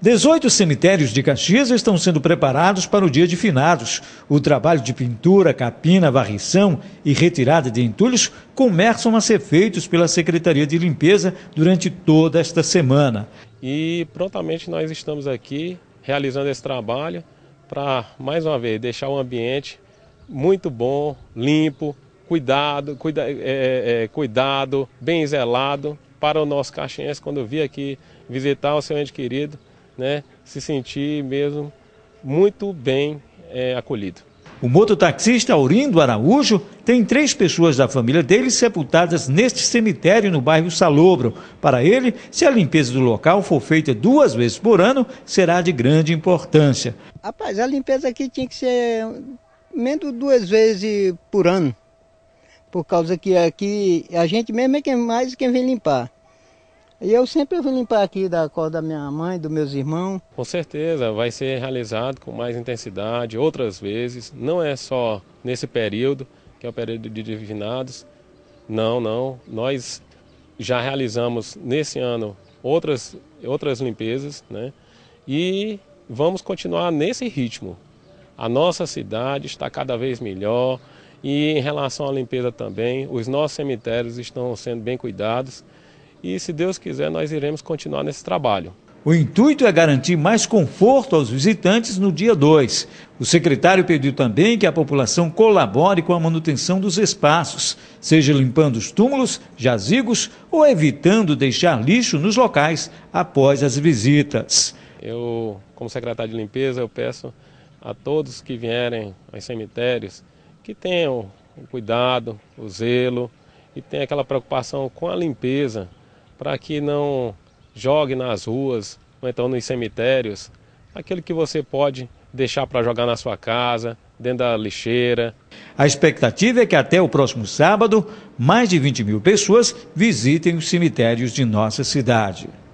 18 cemitérios de Caxias estão sendo preparados para o dia de finados. O trabalho de pintura, capina, varrição e retirada de entulhos começam a ser feitos pela Secretaria de Limpeza durante toda esta semana. E prontamente nós estamos aqui realizando esse trabalho para, mais uma vez, deixar o ambiente muito bom, limpo, cuidado, cuida, é, é, é cuidado, bem zelado para o nosso caxiense quando vir aqui visitar o seu ente querido né, se sentir mesmo muito bem é, acolhido. O mototaxista Aurindo Araújo tem três pessoas da família dele sepultadas neste cemitério no bairro Salobro. Para ele, se a limpeza do local for feita duas vezes por ano, será de grande importância. Rapaz, a limpeza aqui tinha que ser menos duas vezes por ano, por causa que aqui a gente mesmo é quem mais quem vem limpar. E eu sempre vou limpar aqui da cor da minha mãe, dos meus irmãos. Com certeza, vai ser realizado com mais intensidade outras vezes. Não é só nesse período, que é o período de divinados. Não, não. Nós já realizamos nesse ano outras, outras limpezas, né? E vamos continuar nesse ritmo. A nossa cidade está cada vez melhor e em relação à limpeza também, os nossos cemitérios estão sendo bem cuidados e, se Deus quiser, nós iremos continuar nesse trabalho. O intuito é garantir mais conforto aos visitantes no dia 2. O secretário pediu também que a população colabore com a manutenção dos espaços, seja limpando os túmulos, jazigos ou evitando deixar lixo nos locais após as visitas. Eu, como secretário de limpeza, eu peço a todos que vierem aos cemitérios que tenham o cuidado, o zelo e tenham aquela preocupação com a limpeza para que não jogue nas ruas ou então nos cemitérios aquele que você pode deixar para jogar na sua casa, dentro da lixeira. A expectativa é que até o próximo sábado, mais de 20 mil pessoas visitem os cemitérios de nossa cidade.